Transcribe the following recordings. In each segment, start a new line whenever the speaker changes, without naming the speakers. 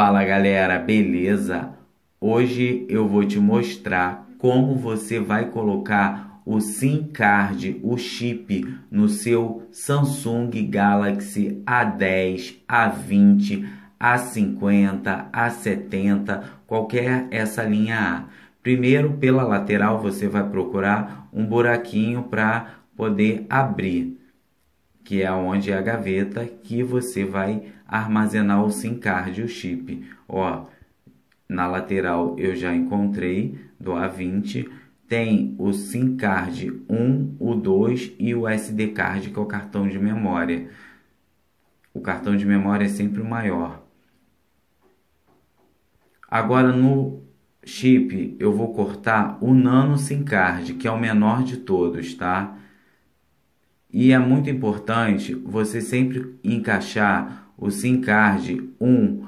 Fala galera, beleza? Hoje eu vou te mostrar como você vai colocar o SIM card, o chip no seu Samsung Galaxy A10, A20, A50, A70, qualquer essa linha A. Primeiro, pela lateral você vai procurar um buraquinho para poder abrir que é onde é a gaveta que você vai armazenar o SIM card e o chip. Ó, na lateral eu já encontrei do A20, tem o SIM card 1, o 2 e o SD card, que é o cartão de memória. O cartão de memória é sempre o maior. Agora no chip eu vou cortar o nano SIM card, que é o menor de todos, tá? E é muito importante você sempre encaixar o SIM card 1,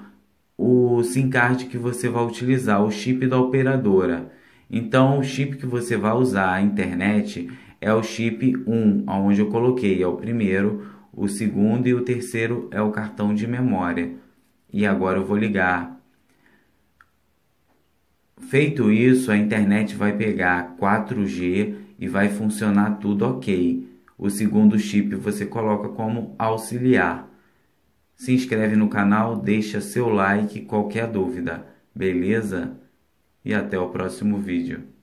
o SIM card que você vai utilizar, o chip da operadora. Então, o chip que você vai usar a internet é o chip 1, onde eu coloquei, é o primeiro, o segundo e o terceiro é o cartão de memória. E agora eu vou ligar. Feito isso, a internet vai pegar 4G e vai funcionar tudo ok. O segundo chip você coloca como auxiliar. Se inscreve no canal, deixa seu like, qualquer dúvida, beleza? E até o próximo vídeo.